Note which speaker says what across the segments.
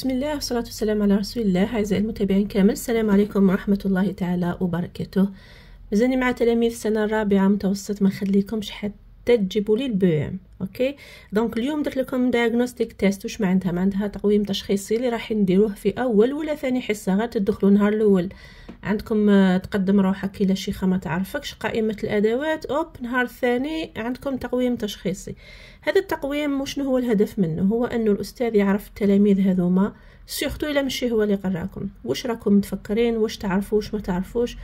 Speaker 1: بسم الله والصلاة والسلام على رسول الله أعزائي المتابعين كامل السلام عليكم ورحمة الله تعالى وبركاته مازالني مع تلاميذ السنة الرابعة متوسط ما نخليكمش حتى تجيبوا لي ام اوكي دونك اليوم درت لكم دياغنوستيك تيست واش معناتها معناتها تقويم تشخيصي اللي راح نديروه في اول ولا ثاني حصه غير تدخلوا نهار الاول عندكم آه، تقدم روحك الى شيخه ما تعرفكش قائمه الادوات اوب نهار الثاني عندكم تقويم تشخيصي هذا التقويم وشنو هو الهدف منه هو انه الاستاذ يعرف التلاميذ هذوما سيرتو الى مشي هو اللي قراكم واش راكم متفكرين واش تعرفوا واش ما تعرفوش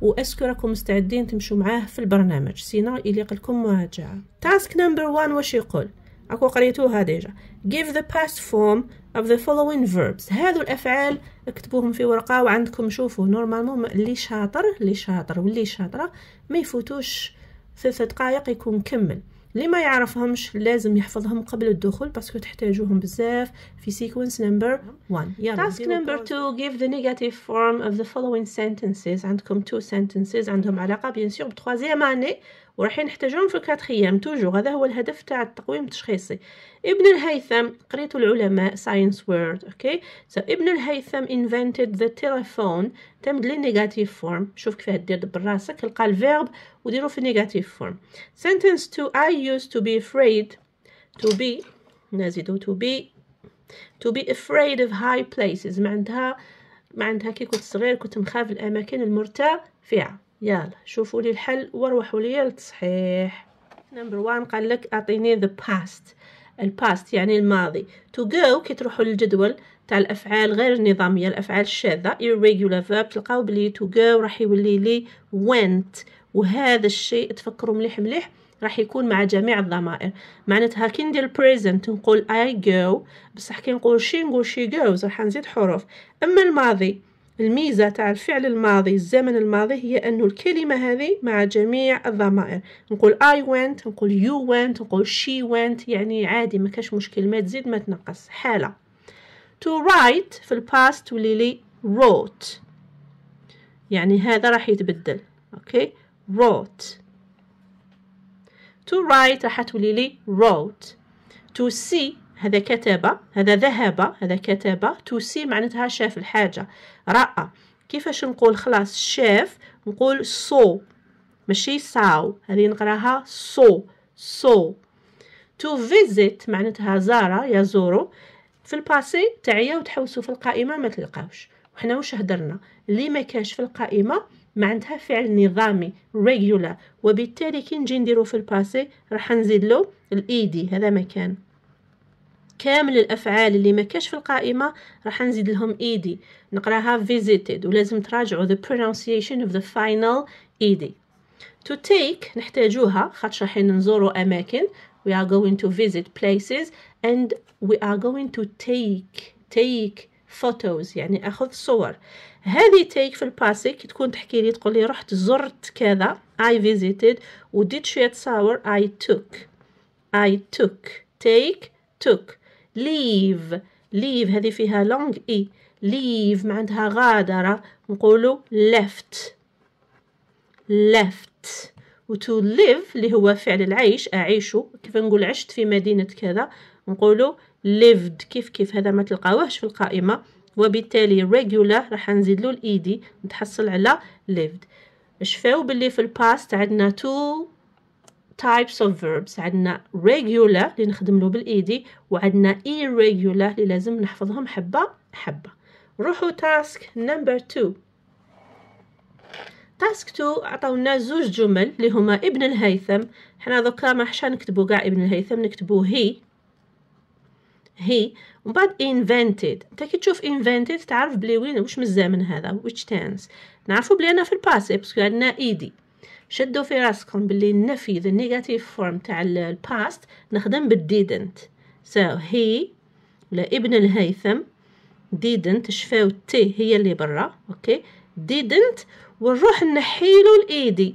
Speaker 1: واسكو راكم مستعدين تمشوا معاه في البرنامج سينا يليق لكم مراجعه تاسك نمبر 1 واش يقول اكو قريتوها ديجا give the past form of the following verbs هذو الافعال اكتبوهم في ورقه وعندكم شوفوا نورمالمون اللي شاطر اللي شاطر واللي شاطره ما يفوتوش ثلاث دقائق يكون كمل اللي ما يعرفهمش لازم يحفظهم قبل الدخول باسكو تحتاجوهم بزاف في sequence number 1 يلا task number 2 give the negative form of the following sentences عندكم two sentences عندهم علاقه بيان سور بتروازيام اني وراح نحتاجهم في الكاتخيام توجو توجور هذا هو الهدف تاع التقويم التشخيصي ابن الهيثم قريتو العلماء ساينس وورد اوكي سو ابن الهيثم invented the telephone تعمد لي نيجاتيف فورم شوف كيفاه دير براسك راسك لقى الفيرب وديرو في نيجاتيف فورم sentence to I used to be afraid to be نزيدو to be to be afraid of high places معناتها معناتها كي كنت صغير كنت مخاف الاماكن المرتفعه يلا شوفوا لي الحل واروحوا لي التصحيح نمبر 1 قال لك اعطيني the past الباست يعني الماضي to go كي تروحوا للجدول تاع الافعال غير النظاميه الافعال الشاذه irregular verb تلقاو بلي to go راح يولي لي went وهذا الشيء تفكروا مليح مليح راح يكون مع جميع الضمائر معناتها كي ندير present نقول I go بصح كي نقول she نقول she goes راح نزيد حروف اما الماضي الميزة تاع الفعل الماضي الزمن الماضي هي أنه الكلمة هذه مع جميع الضمائر نقول I went نقول you went نقول she went يعني عادي ما كاش مشكل ما تزيد ما تنقص حالة to write في الباست تولي لي wrote يعني هذا راح يتبدل أوكي wrote to write راح تولي لي wrote to see هذا كتب هذا ذهب هذا كتب تو سي معناتها شاف الحاجة رأى كيفاش نقول خلاص شاف نقول صو ماشي ساو هذه نقراها صو صو تو فيزيت معناتها زار يزورو في الباسي تعيا وتحوسوا في القائمة ما تلقاوش وحنا واش هدرنا اللي ما كاش في القائمة معناتها فعل نظامي regular وبالتالي كي نجي نديرو في الباسي راح نزيد له الايدي e هذا مكان كامل الافعال اللي ما كاش في القائمه راح نزيد لهم ايدي نقراها visited ولازم تراجعوا the pronunciation of the final ايدي e to take نحتاجوها خاطر راح نزوروا اماكن we are going to visit places and we are going to take take photos يعني اخذ صور هذه take في كي تكون تحكي لي تقول لي رحت زرت كذا I visited وديت شوية صور I took I took take took ليف ليف هذه فيها لونغ اي ليف ما عندها غادرة نقولوا ليفت ليفت و ليف اللي هو فعل العيش أعيش كيف نقول عشت في مدينة كذا نقولوا ليفد كيف كيف هذا ما تلقاوهش في القائمة وبالتالي regular راح نزيد له الايدي e نتحصل على ليفد شفاو باللي في الباست عندنا تو types of verbs عندنا regular اللي له بالايدي وعندنا irregular اللي لازم نحفظهم حبه حبه روحوا تاسك نمبر 2 تاسك 2 عطاونا زوج جمل اللي هما ابن الهيثم حنا دوكا ما حشا نكتبو كاع ابن الهيثم نكتبو هي هي ومن بعد invented انت كي تشوف invented تعرف بلي وين واش من الزمن هذا which tense نعرفو بلي انا في الباسي باسكو عندنا ايدي شدوا في راسكم باللي النفي ذا نيجاتيف فورم تاع الباست نخدم بالديدنت سو هي ولا ابن الهيثم ديدنت شفاو تي هي اللي برا اوكي ديدنت ونروح نحيلو الايدي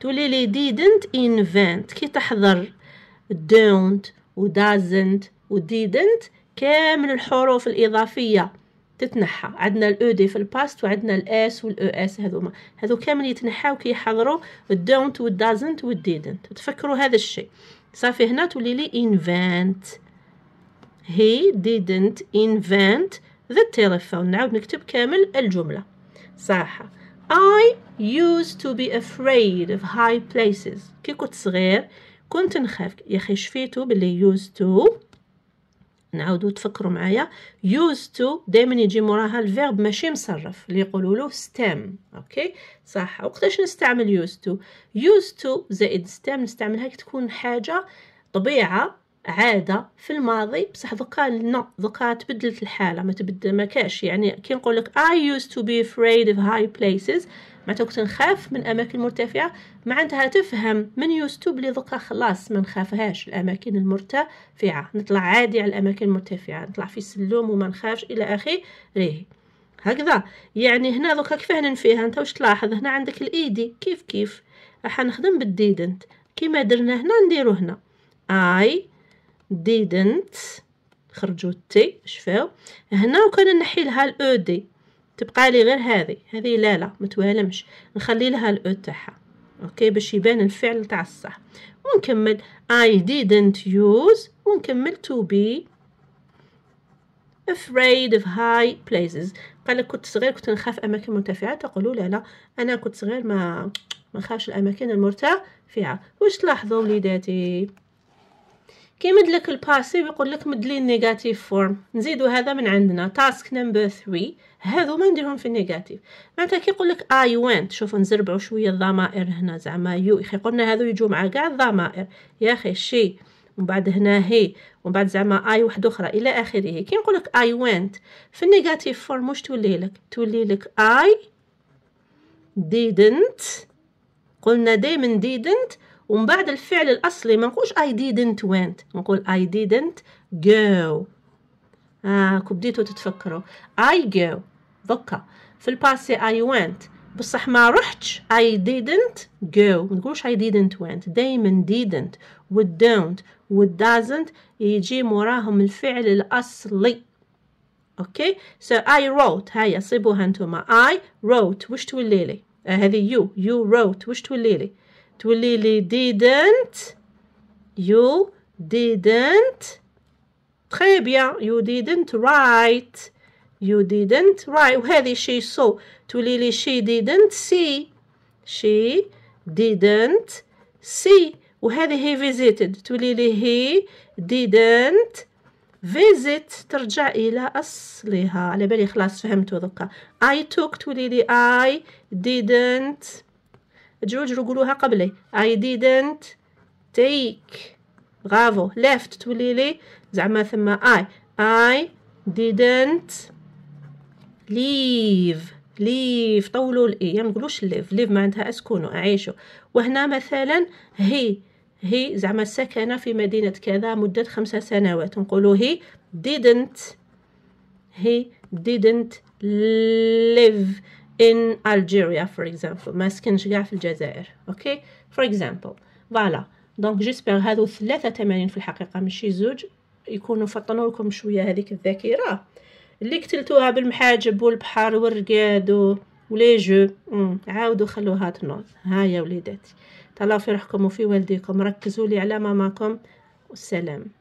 Speaker 1: تولي لي ديدنت انفنت كي تحضر دونت ودازنت وديدنت كامل الحروف الإضافية تتنحى عندنا الاو دي e في الباست وعندنا الاس والاو اس e هذوما هذو كامل يتنحاو كي يحضروا الدونت والدازنت والديدنت تفكروا هذا الشيء صافي هنا تولي لي انفنت هي ديدنت انفنت ذا تيليفون نعاود نكتب كامل الجملة صح اي يوز تو بي افريد اوف هاي بليسز كي كنت صغير كنت نخاف يا اخي شفيتو باللي used to نعاودو تفكروا معايا used to دائما يجي موراها الفيرب ماشي مصرف اللي يقولوا له stem اوكي صح وقتاش نستعمل used to used to زائد stem نستعملها كي تكون حاجه طبيعه عاده في الماضي بصح دوكا نو دوكا تبدلت الحاله ما تبدل ما كاش يعني كي نقول لك I used to be afraid of high places معناتها كنت نخاف من اماكن مرتفعه معناتها تفهم من يوستوب لي دوكا خلاص ما نخافهاش الاماكن المرتفعه نطلع عادي على الاماكن المرتفعه نطلع في السلوم وما نخافش الى اخره هكذا يعني هنا دوكا كيفاه ننفيها انت واش تلاحظ هنا عندك الايدي كيف كيف راح نخدم بالديدنت كيما درنا هنا نديرو هنا اي ديدنت خرجوا تي شفاو هنا وكان نحي لها الاو دي e تبقى لي غير هذه هذه لا لا ما توالمش نخلي لها الاو تاعها اوكي باش يبان الفعل تاع الصح ونكمل اي didn't use ونكمل to be afraid of high places قال كنت صغير كنت نخاف اماكن مرتفعه تقولوا لا لا انا كنت صغير ما ما نخافش الاماكن المرتفعه واش تلاحظوا وليداتي مد لك الباسيف يقول لك مد لي النيجاتيف فورم نزيدو هذا من عندنا تاسك نمبر 3 هذو ما نديرهم في النيجاتيف معناتها يقول لك اي وينت شوفوا نزربعوا شويه الضمائر هنا زعما يو اخي قلنا هذو يجوا مع كاع الضمائر يا اخي شي ومن بعد هنا هي ومن بعد زعما اي واحده اخرى الى اخره كي نقول لك اي وينت في النيجاتيف فورم واش تولي لك تولي لك اي didn't قلنا دائما didn't ومن بعد الفعل الأصلي ما نقولش I didn't went نقول I didn't go آه كو بديتو تتفكروا I go دوكا في الباسي I went بصح ما رحتش I didn't go ما نقولش I didn't went دايما didn't و don't و doesn't يجي موراهم الفعل الأصلي اوكي سو اي wrote هيا صيبوها انتوما اي wrote وش تولي لي آه، هذه يو يو روت وش تولي لي تولي لي didn't you didn't تخي بيان you didn't write you didn't write وهذه she saw تولي لي she didn't see she didn't see وهذه he visited تولي لي he didn't visit ترجع إلى أصلها على بالي خلاص فهمتو ذكا I took تولي لي I didn't جوجرو قولوها قبلي I didn't take برافو left تولي لي زعما ثم I I didn't leave leave طولوا الاي e. يعني نقولوش live live معناتها اسكنوا اعيشوا وهنا مثلا هي هي زعما سكن في مدينة كذا مدة خمسة سنوات نقولوا هي didn't هي didn't live in Algeria, for example. ما سكنش قاع في الجزائر. Okay? For example. Voilà. Donc, j'espère هادو ثلاثة تمارين في الحقيقة ماشي زوج يكونوا فطنوا لكم شوية هذيك الذاكرة اللي قتلتوها بالمحاجب والبحر والرقاد ولي جو عاودوا خلوها تنوض يا وليداتي تهلاو في روحكم وفي والديكم ركزوا لي على ماماكم والسلام